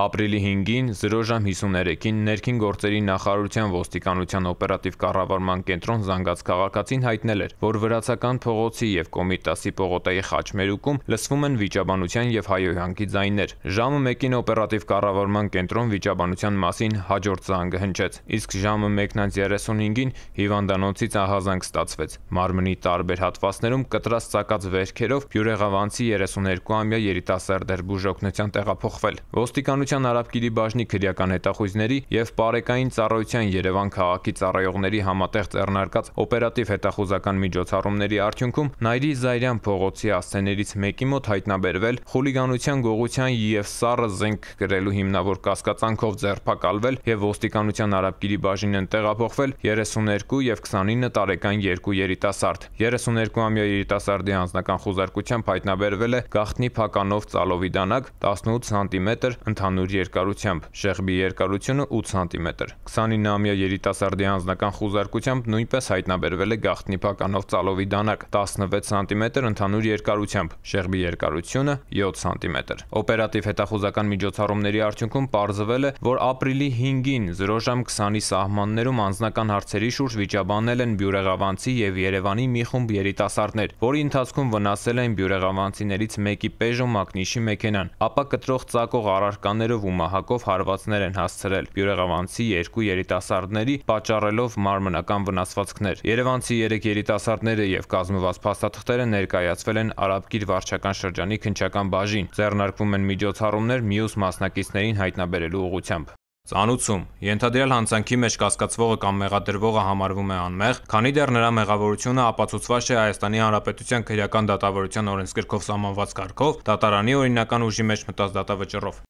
Ապրիլի 5-ին 0 ժամ 53-ին ներքին գործերի նախարարության ոստիկանության օպերատիվ կառավարման կենտրոն զանգած քաղաքացին հայտնել էր, որ վրացական փողոցի եւ Կոմիտասի պողոտայի խաչմերուկում լսվում են վիճաբանության եւ հայոյանքի ձայներ։ Ժամը 1-ին օպերատիվ կառավարման կենտրոն վիճաբանության մասին հաջորդ զանգը հնչեց, իսկ ժամը 1:35-ին հիվանդանոցից ահազանգ ստացվեց։ Մարմնի տարբեր հատվածներում կտրած ցակած վերքերով բյուրեղավանցի 32-ամյա երիտասարդ էր բուժօգնության տեղափոխվել։ Ոստիկան Իշխանության Արաբկիրի բաժնի քրեական հետախույզների և Պարեկային ծառայության Երևան քաղաքի ծառայողների համատեղ ձեռնարկած օպերատիվ հետախուզական միջոցառումների արդյունքում Նայիրի Զայրյան փողոցի ասցեներից մեկի մոտ հայտնաբերվել խուլիգանության, գողության և սառը զենք կրելու հիմնավոր կասկածանքով ձերբակալվել և ոստիկանության Արաբկիրի բաժին են տեղափոխվել 32 և 29 տարեկան երկու երիտասարդ: 32-ամյա երիտասարդի անձնական խուզարկությամբ հայտնաբերվել է գաղտնի փականով ծալովի դանակ, 18 սմ, ընդհանուր ընդհանուր երկարությամբ, շեղբի երկարությունը 8 սմ։ 29-ամյա երիտասարդի անձնական խուզարկությամբ նույնպես հայտնաբերվել է գաղտնի փականով ծալովի դանակ 16 սմ ընդհանուր երկարությամբ, շեղբի երկարությունը 7 սմ։ Օպերատիվ հետախուզական միջոցառումների արդյունքում պարզվել է, որ ապրիլի 5-ին 0 ժամ 20-ի սահմաններում անձնական հարցերի շուրջ վիճաբանել են Բյուրեղավանցի և Երևանի մի խումբ երիտասարդներ, որի ընթացքում վնասել են Բյուրեղավանցիներից մեկի Պեժո մակնիշի մեքենան, ապա կտրող ծակող առարկաներ ականներով ու մահակով հարվածներ են հասցրել բյուրեղավանցի երկու երիտասարդների, պատճառելով մարմնական վնասվածքներ։ Երևանցի երեք երիտասարդները եւ կազմված փաստաթղթերը ներկայացվել են Արաբկիր վարչական շրջանի քնչական բաժին։ Ձեռնարկվում են միջոցառումներ մյուս մասնակիցներին հայտնաբերելու ուղղությամբ։ Ծանուցում ենթադրյալ հանցանքի մեջ կասկածվողը կամ մեղադրվողը համարվում է անմեղ, քանի դեռ նրա մեղավորությունը ապացուցված չէ Հայաստանի Հանրապետության քրեական դատավարության օրենսգրքով սահմանված կարգով դատարանի օրինական ուժի մեջ մտած դատավճռով։